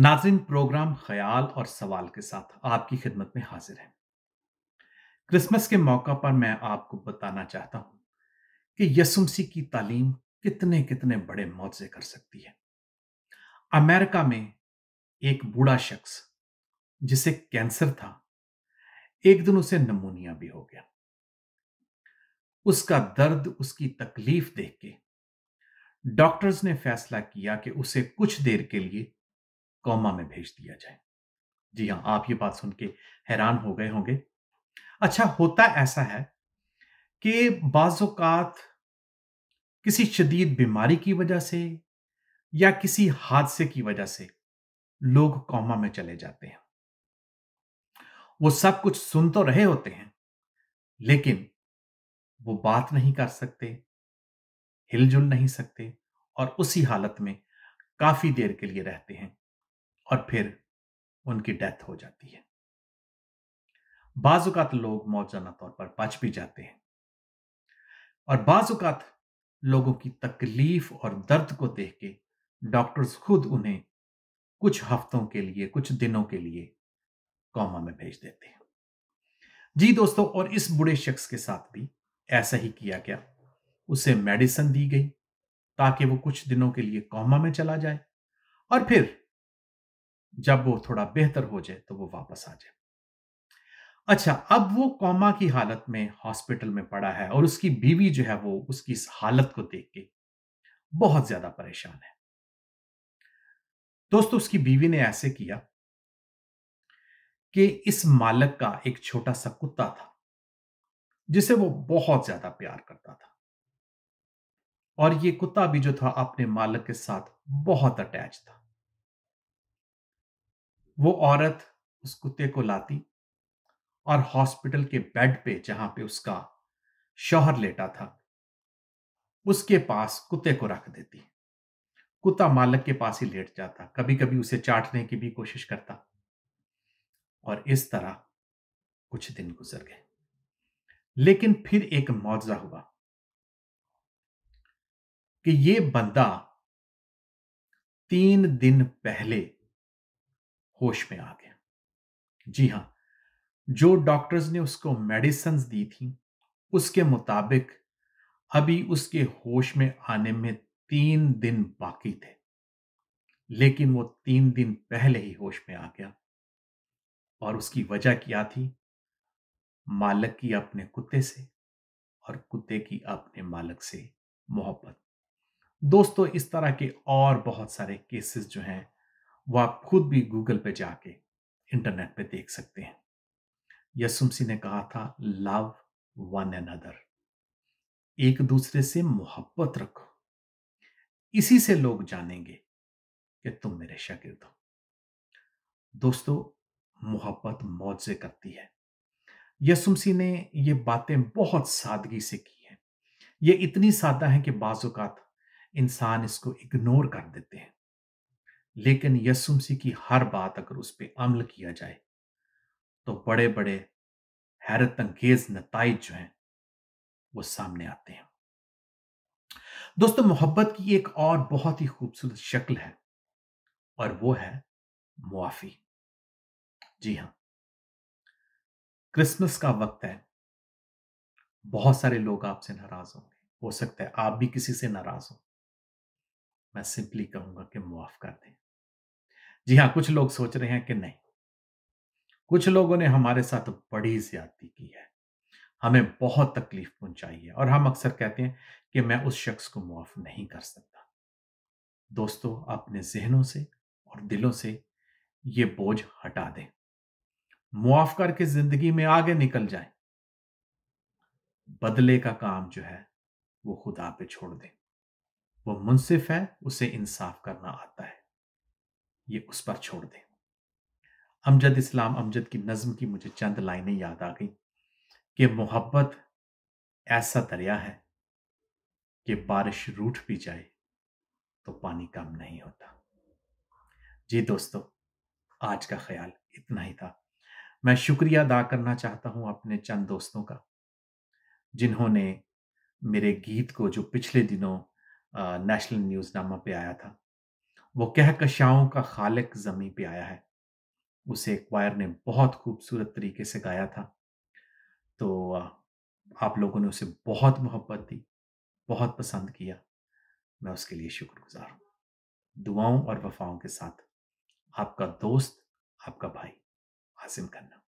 नाजिन programme ख्याल और सवाल के साथ आपकी खिदमत में हाजिर है क्रिसमस के मौका पर मैं आपको बताना चाहता हूं कि यसुमसी की तालीम कितने कितने बड़े मुआवजे कर सकती है अमेरिका में एक बूढ़ा शख्स जिसे कैंसर था एक दिन उसे नमोनिया भी हो गया उसका दर्द उसकी तकलीफ देख के डॉक्टर्स ने फैसला किया कि उसे कुछ देर के लिए कौमा में भेज दिया जाए जी हाँ आप ये बात सुन के हैरान हो गए होंगे अच्छा होता ऐसा है कि बाज़ात किसी शदीद बीमारी की वजह से या किसी हादसे की वजह से लोग कौमा में चले जाते हैं वो सब कुछ सुन तो रहे होते हैं लेकिन वो बात नहीं कर सकते हिलजुल नहीं सकते और उसी हालत में काफी देर के लिए रहते हैं और फिर उनकी डेथ हो जाती है बाजुकात लोग मौजाना तौर पर बच भी जाते हैं और बाजुकात लोगों की तकलीफ और दर्द को देख के डॉक्टर्स खुद उन्हें कुछ हफ्तों के लिए कुछ दिनों के लिए कौमा में भेज देते हैं जी दोस्तों और इस बूढ़े शख्स के साथ भी ऐसा ही किया गया उसे मेडिसिन दी गई ताकि वो कुछ दिनों के लिए कौमा में चला जाए और फिर जब वो थोड़ा बेहतर हो जाए तो वो वापस आ जाए अच्छा अब वो कौमा की हालत में हॉस्पिटल में पड़ा है और उसकी बीवी जो है वो उसकी इस हालत को देख के बहुत ज्यादा परेशान है दोस्तों उसकी बीवी ने ऐसे किया कि इस मालक का एक छोटा सा कुत्ता था जिसे वो बहुत ज्यादा प्यार करता था और ये कुत्ता भी जो था अपने मालक के साथ बहुत अटैच था वो औरत उस कुत्ते को लाती और हॉस्पिटल के बेड पे जहां पे उसका शौहर लेटा था उसके पास कुत्ते को रख देती कुत्ता मालक के पास ही लेट जाता कभी कभी उसे चाटने की भी कोशिश करता और इस तरह कुछ दिन गुजर गए लेकिन फिर एक मुआवजा हुआ कि ये बंदा तीन दिन पहले होश में आ गया जी हां जो डॉक्टर्स ने उसको मेडिसन दी थी उसके मुताबिक अभी उसके होश में आने में तीन दिन बाकी थे लेकिन वो तीन दिन पहले ही होश में आ गया और उसकी वजह क्या थी मालक की अपने कुत्ते से और कुत्ते की अपने मालक से मोहब्बत दोस्तों इस तरह के और बहुत सारे केसेस जो हैं वो आप खुद भी गूगल पे जाके इंटरनेट पे देख सकते हैं यसुमसी ने कहा था लव वन एन अदर एक दूसरे से मोहब्बत रखो इसी से लोग जानेंगे कि तुम मेरे शागिर्द हो दोस्तों मोहब्बत से करती है यसुमसी ने ये बातें बहुत सादगी से की हैं ये इतनी सादा है कि बाजुकात इंसान इसको इग्नोर कर देते हैं लेकिन यसुमसी की हर बात अगर उस पर अमल किया जाए तो बड़े बड़े हैरत अंगेज नतज जो हैं वो सामने आते हैं दोस्तों मोहब्बत की एक और बहुत ही खूबसूरत शक्ल है और वो है मुआफी जी हाँ क्रिसमस का वक्त है बहुत सारे लोग आपसे नाराज होंगे हो सकता है आप भी किसी से नाराज हो मैं सिंपली कहूंगा कि मुआफ कर दें जी हाँ कुछ लोग सोच रहे हैं कि नहीं कुछ लोगों ने हमारे साथ बड़ी ज्यादती की है हमें बहुत तकलीफ पहुंचाई है और हम अक्सर कहते हैं कि मैं उस शख्स को मुआफ नहीं कर सकता दोस्तों अपने जहनों से और दिलों से ये बोझ हटा दें मुआफ करके जिंदगी में आगे निकल जाए बदले का काम जो है वो खुदा पे छोड़ दें वो मुनसिफ है उसे इंसाफ करना आता है ये उस पर छोड़ दें अमजद इस्लाम अमजद की नज्म की मुझे चंद लाइनें याद आ गई कि मोहब्बत ऐसा दरिया है कि बारिश रूठ भी जाए तो पानी कम नहीं होता जी दोस्तों आज का ख्याल इतना ही था मैं शुक्रिया अदा करना चाहता हूं अपने चंद दोस्तों का जिन्होंने मेरे गीत को जो पिछले दिनों नेशनल न्यूज़नामा पे आया था वो कहकशाओं का खालिक जमी पे आया है उसे क्वायर ने बहुत खूबसूरत तरीके से गाया था तो आप लोगों ने उसे बहुत मोहब्बत दी बहुत पसंद किया मैं उसके लिए शुक्रगुजार हूँ दुआओं और वफाओं के साथ आपका दोस्त आपका भाई आसिम खन्ना